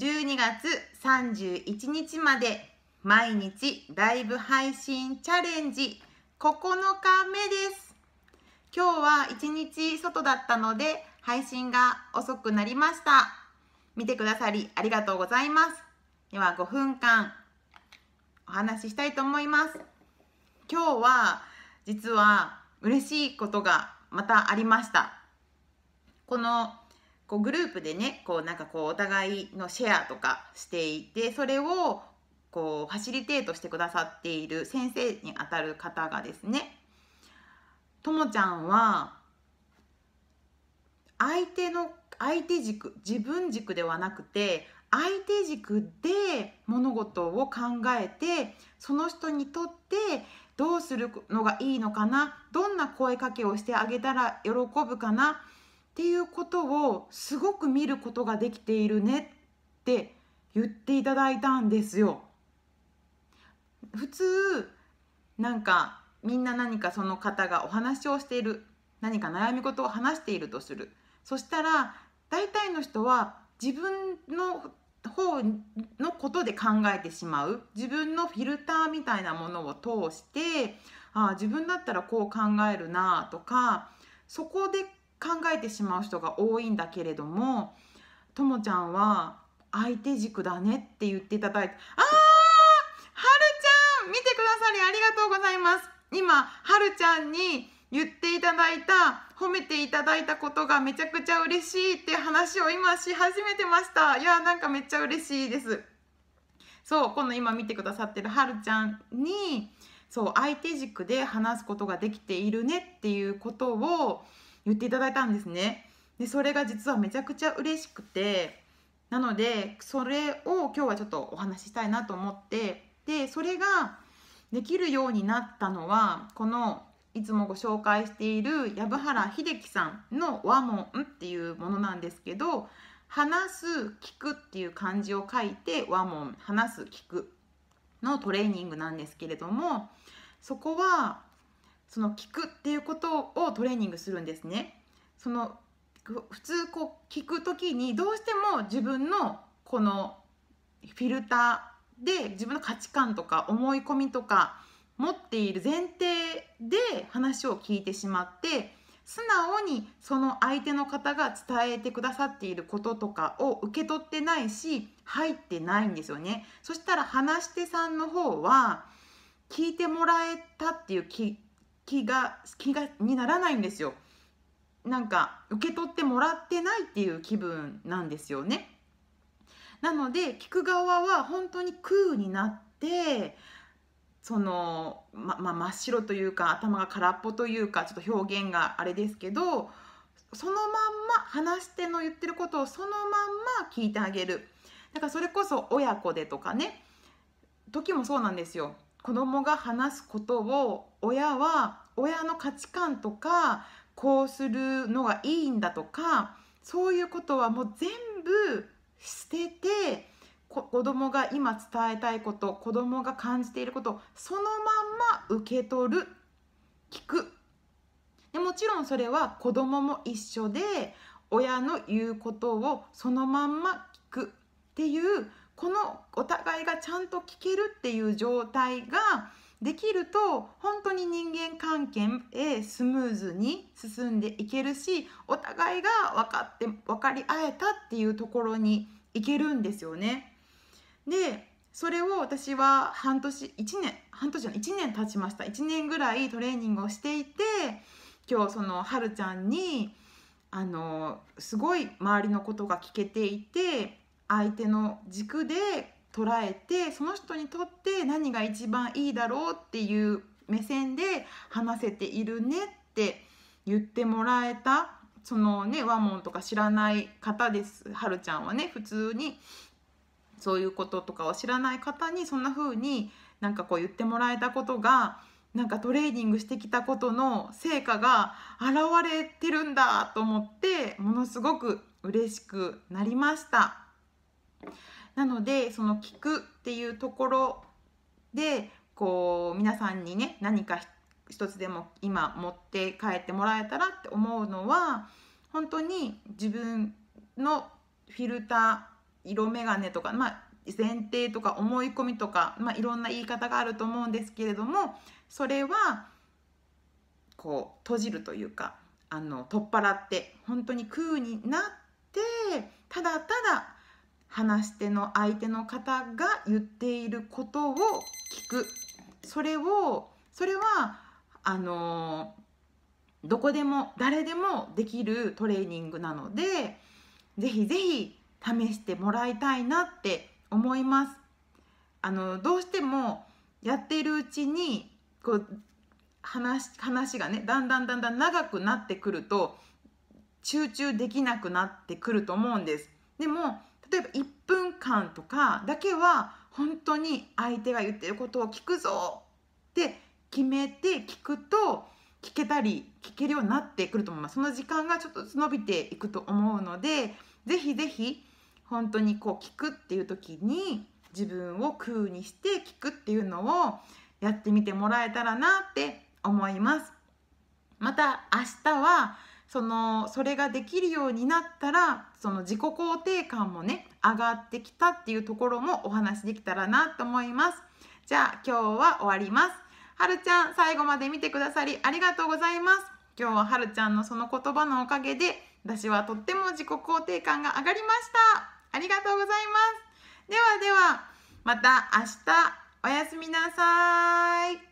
12月31日まで毎日ライブ配信チャレンジ9日目です今日は1日外だったので配信が遅くなりました見てくださりありがとうございますでは5分間お話ししたいと思います今日は実は嬉しいことがまたありましたこのこうグループでねこうなんかこうお互いのシェアとかしていてそれをこうファシリテートしてくださっている先生にあたる方がですねともちゃんは相手の相手軸自分軸ではなくて相手軸で物事を考えてその人にとってどうするのがいいのかなどんな声かけをしてあげたら喜ぶかなっていうことをすごく見ることができているねって言っていただいたんですよ。普通なんかみんな何かその方がお話をしている何か悩み事を話しているとするそしたら大体の人は自分の方のことで考えてしまう自分のフィルターみたいなものを通してああ自分だったらこう考えるなとかそこで考えてしまう人が多いんだけれどもともちゃんは相手軸だねって言っていただいてあーはるちゃん見てくださりありがとうございます今はるちゃんに言っていただいた褒めていただいたことがめちゃくちゃ嬉しいって話を今し始めてましたいやなんかめっちゃ嬉しいですそうこの今見てくださってるはるちゃんにそう相手軸で話すことができているねっていうことを言っていただいたんですね。でそれが実はめちゃくちゃ嬉しくてなのでそれを今日はちょっとお話ししたいなと思ってでそれができるようになったのはこのいつもご紹介している藪原秀樹さんの「和文」っていうものなんですけど「話す」「聞く」っていう漢字を書いて「和文」「話す」「聞く」のトレーニングなんですけれどもそこはその聞くっていうことをトレーニングするんですね。その普通こう聞く時にどうしても自分のこのフィルターで自分の価値観とか思い込みとか持っている前提で話を聞いてしまって素直にその相手の方が伝えてくださっていることとかを受け取ってないし入ってないんですよね。そしたら話し手さんの方は聞いてもらえたっていう気が気がにならないんですよなんか受け取ってもらってないっていう気分なんですよねなので聞く側は本当に空になってそのま、まあ、真っ白というか頭が空っぽというかちょっと表現があれですけどそのまんま話しての言ってることをそのまんま聞いてあげるだからそれこそ親子でとかね時もそうなんですよ子供が話すことを親は親の価値観とかこうするのがいいんだとかそういうことはもう全部捨てて子供が今伝えたいこと子供が感じていることそのまんま受け取る聞くでもちろんそれは子供も一緒で親の言うことをそのまんま聞くっていうこのお互いがちゃんと聞けるっていう状態ができると本当に人間関係へスムーズに進んでいけるしお互いが分かって分かり合えたっていうところにいけるんですよね。でそれを私は半年1年半年の1年経ちました1年ぐらいトレーニングをしていて今日そのはるちゃんにあのすごい周りのことが聞けていて相手の軸で捉えてその人にとって何が一番いいだろうっていう目線で話せているねって言ってもらえたそのね和門とか知らない方ですはるちゃんはね普通にそういうこととかを知らない方にそんな風になんかこう言ってもらえたことがなんかトレーニングしてきたことの成果が現れてるんだと思ってものすごく嬉しくなりました。なのでその聞くっていうところでこう皆さんにね何か一つでも今持って帰ってもらえたらって思うのは本当に自分のフィルター色眼鏡とか、まあ、前提とか思い込みとか、まあ、いろんな言い方があると思うんですけれどもそれはこう閉じるというかあの取っ払って本当に空になってただただ話し手の相手の方が言っていることを聞くそれをそれはあのどこでも誰でもできるトレーニングなのでぜひぜひ試してもらいたいなって思います。あのどうしてもやっているうちにこう話話がねだんだんだんだん長くなってくると集中できなくなってくると思うんです。でも例えば1分間とかだけは本当に相手が言ってることを聞くぞって決めて聞くと聞けたり聞けるようになってくると思いますその時間がちょっと伸びていくと思うのでぜひぜひ本当にこう聞くっていう時に自分を空にして聞くっていうのをやってみてもらえたらなって思います。また明日はそのそれができるようになったらその自己肯定感もね上がってきたっていうところもお話できたらなと思いますじゃあ今日は終わりますはるちゃん最後まで見てくださりありがとうございます今日ははるちゃんのその言葉のおかげで私はとっても自己肯定感が上がりましたありがとうございますではではまた明日おやすみなさい。